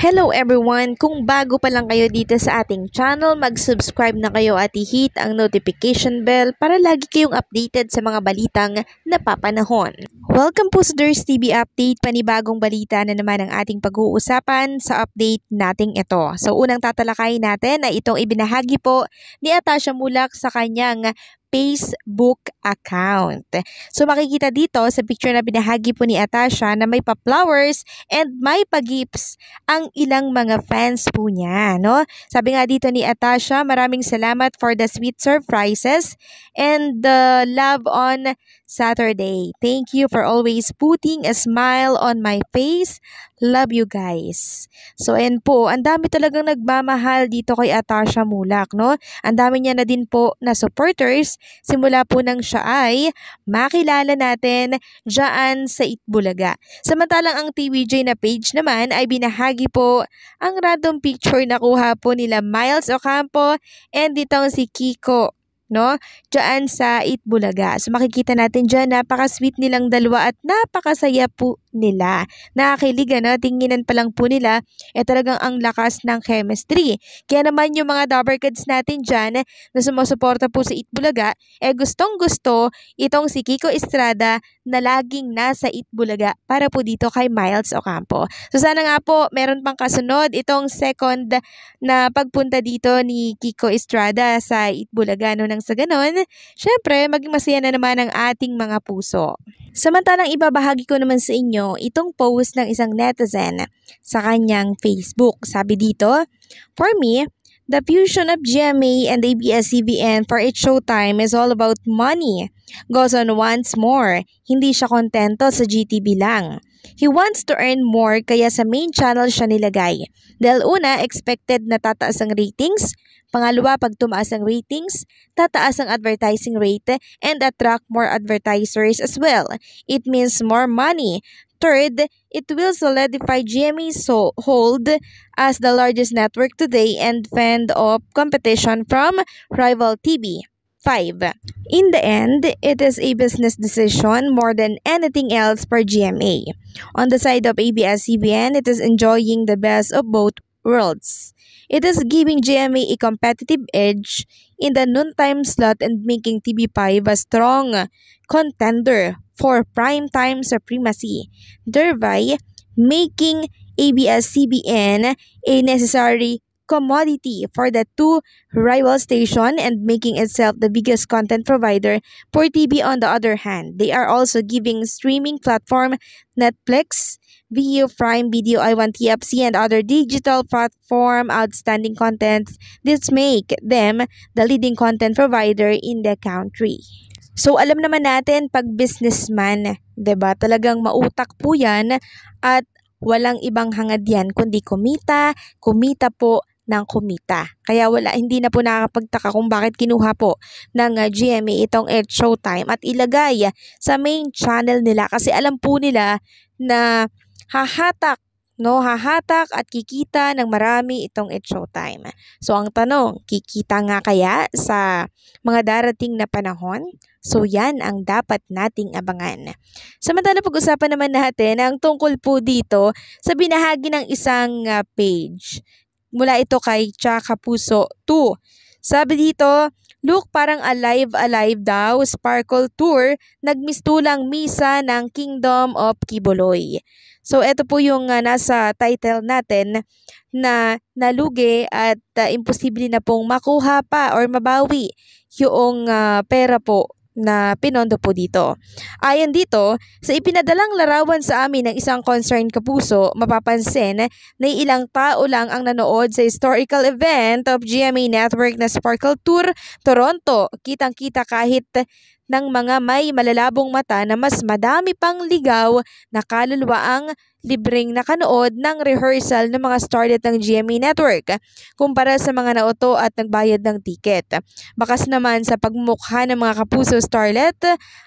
Hello everyone! Kung bago pa lang kayo dito sa ating channel, mag-subscribe na kayo at i-hit ang notification bell para lagi kayong updated sa mga balitang napapanahon. Welcome po sa Durs TV Update, panibagong balita na naman ang ating pag-uusapan sa update nating ito. So unang tatalakay natin ay itong ibinahagi po ni Atasha Mulak sa kanyang Facebook account. So makikita dito sa picture na binahagi po ni Atasha na may pa-flowers and may pa-gifts ang ilang mga fans po niya. No? Sabi nga dito ni Atasha, maraming salamat for the sweet surprises and the uh, love on Saturday. Thank you for always putting a smile on my face. Love you guys. So, and po, ang dami talagang nagmamahal dito kay Atasha Mulak, no? Ang dami niya na din po na supporters simula po nang siya ay makilala natin dyan sa Itbulaga. Samantalang ang TVJ na page naman ay binahagi po ang random picture na kuha po nila Miles Ocampo and ditong si Kiko no? Diyan sa Eat Bulaga. So makikita natin diyan napaka-sweet nilang dalawa at napakasaya po nila. Nakakilig ano, tinginan pa lang po nila, eh talagang ang lakas ng chemistry. Kaya naman yung mga Kids natin dyan na sumusuporta po sa Itbulaga, eh gustong gusto itong si Kiko Estrada na laging nasa Itbulaga para po dito kay Miles Ocampo. So sana nga po meron pang kasunod itong second na pagpunta dito ni Kiko Estrada sa Itbulaga. No, nang sa ganon, syempre maging masaya na naman ang ating mga puso. Samantalang ibabahagi ko naman sa inyo itong post ng isang netizen sa kanyang Facebook. Sabi dito, For me, The fusion of GMA and ABS-CBN for its showtime is all about money. Goes on once more, hindi siya kontento sa GTV lang. He wants to earn more kaya sa main channel siya nilagay. Dahil una, expected na tataas ang ratings. Pangalawa, pag tumaas ang ratings, tataas ang advertising rate and attract more advertisers as well. It means more money. Third, it will solidify GMA's hold as the largest network today and fend off competition from rival TV. 5. In the end, it is a business decision more than anything else for GMA. On the side of ABS-CBN, it is enjoying the best of both worlds. It is giving GMA a competitive edge in the noontime slot and making TV5 a strong contender for primetime supremacy, thereby making ABS-CBN a necessary commodity for the two rival station and making itself the biggest content provider. For TV, on the other hand, they are also giving streaming platform Netflix, Veo Prime Video, I1 TFC, and other digital platform outstanding contents. This make them the leading content provider in the country. So alam naman natin pag businessman, 'di ba? Talagang mautak po 'yan at walang ibang hangad yan kundi kumita, kumita po ng kumita. Kaya wala, hindi na po nakakapagtaka kung bakit kinuha po ng uh, GMA itong Earth Showtime at ilagay sa main channel nila kasi alam po nila na hahatak no hahatak at kikita ng marami itong It's Showtime. So ang tanong, kikita nga kaya sa mga darating na panahon? So yan ang dapat nating abangan. Samantala pag-usapan naman natin ang tungkol po dito sa binahagi ng isang uh, page Mula ito kay Chaka Puso 2. Sabi dito, Look parang alive alive daw, Sparkle Tour, nagmistulang misa ng Kingdom of Kiboloy. So ito po yung uh, nasa title natin na nalugi at uh, imposible na pong makuha pa or mabawi yung uh, pera po na pinondo po dito. Ayon dito, sa ipinadalang larawan sa amin ng isang concerned kapuso, mapapansin na ilang tao lang ang nanood sa historical event of GMA Network na Sparkle Tour Toronto. Kitang-kita kahit ng mga may malalabong mata na mas madami pang ligaw na kaluluwa ang libreng nakanood ng rehearsal ng mga starlet ng GMA Network kumpara sa mga nauto at nagbayad ng tiket. Bakas naman sa pagmukha ng mga kapuso starlet,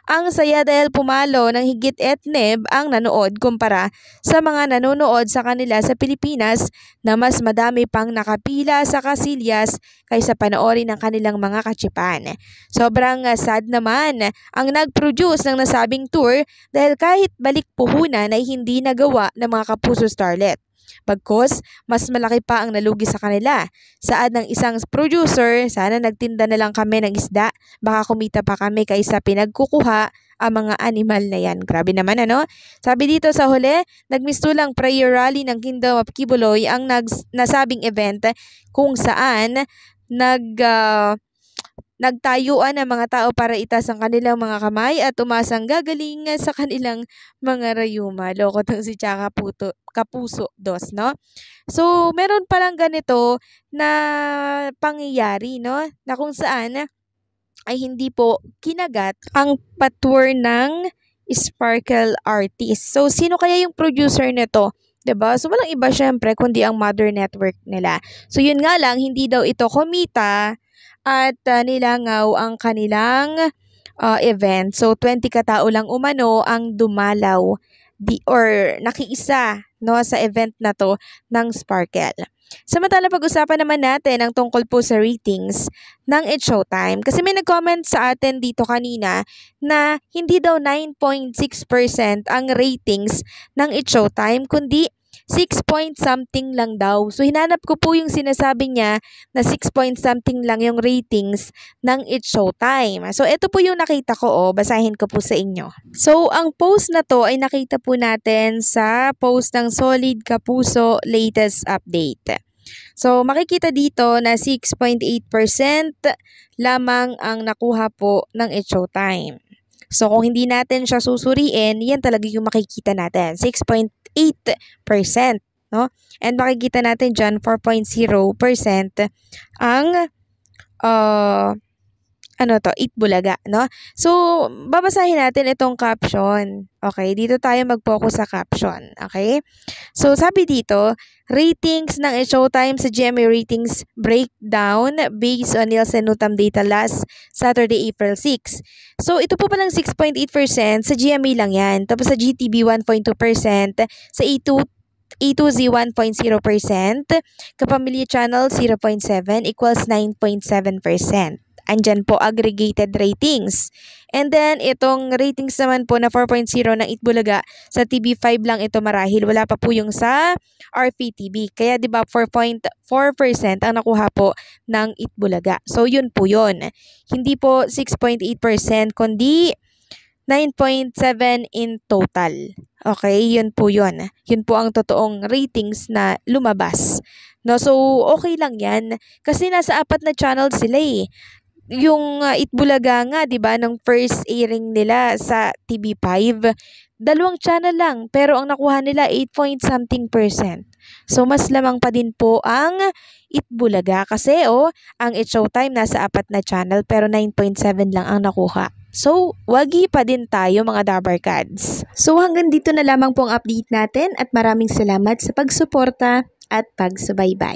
ang saya dahil pumalo ng higit etneb ang nanood kumpara sa mga nanonood sa kanila sa Pilipinas na mas madami pang nakapila sa kasilyas kaysa panoorin ng kanilang mga kachipan. Sobrang sad naman ang nag-produce ng nasabing tour dahil kahit balik puhunan ay hindi nagawa ginawa ng mga kapuso starlet. Pagkos, mas malaki pa ang nalugi sa kanila. Saad ng isang producer, sana nagtinda na lang kami ng isda. Baka kumita pa kami kaysa pinagkukuha ang mga animal na yan. Grabe naman ano? Sabi dito sa huli, nagmistulang prayer rally ng Kingdom of Kibuloy ang nags- nasabing event kung saan nag... Uh, Nagtayuan ang mga tao para itas ang kanilang mga kamay at umasang gagaling sa kanilang mga rayuma. Loko tong si Chaka Puto, Kapuso Dos, no? So, meron palang ganito na pangyayari, no? Na kung saan ay hindi po kinagat ang patwer ng sparkle artist. So, sino kaya yung producer nito? 'di ba? So walang iba syempre kundi ang mother network nila. So yun nga lang hindi daw ito komita at uh, nilangaw ang kanilang uh, event. So 20 katao lang umano ang dumalaw di or nakiisa no sa event na to ng Sparkle. Samantala pag-usapan naman natin ang tungkol po sa ratings ng It's Showtime. Kasi may nag-comment sa atin dito kanina na hindi daw 9.6% ang ratings ng It's Showtime kundi 6 point something lang daw. So hinanap ko po yung sinasabi niya na 6 point something lang yung ratings ng It Showtime. So ito po yung nakita ko, oh, basahin ko po sa inyo. So ang post na to ay nakita po natin sa post ng Solid Kapuso latest update. So, makikita dito na 6.8% lamang ang nakuha po ng It Showtime. So kung hindi natin siya susuriin, yan talaga yung makikita natin. 6.8%. No? And makikita natin diyan 4.0% ang uh, ano to, Eat Bulaga, no? So, babasahin natin itong caption. Okay, dito tayo mag-focus sa caption. Okay? So, sabi dito, ratings ng Showtime sa GMA ratings breakdown based on Nielsen Utam data last Saturday, April 6. So, ito po palang 6.8% sa GMA lang yan. Tapos sa GTB 1.2%, sa A2 A2Z 1.0%, Kapamilya Channel 0.7 equals 9.7% andyan po aggregated ratings. And then, itong ratings naman po na 4.0 ng Itbulaga, sa TV5 lang ito marahil. Wala pa po yung sa RPTV. Kaya di ba 4.4% ang nakuha po ng Itbulaga. So, yun po yun. Hindi po 6.8% kundi 9.7 in total. Okay, yun po yun. Yun po ang totoong ratings na lumabas. No, so okay lang 'yan kasi nasa apat na channel sila eh yung uh, Itbulaga nga, 'di ba, ng first airing nila sa TV5, dalawang channel lang pero ang nakuha nila 8 point something percent. So mas lamang pa din po ang Itbulaga kasi oh, ang It Showtime nasa apat na channel pero 9.7 lang ang nakuha. So, wagi pa din tayo mga Dabarkads. So hanggang dito na lamang po ang update natin at maraming salamat sa pagsuporta at pagsubaybay.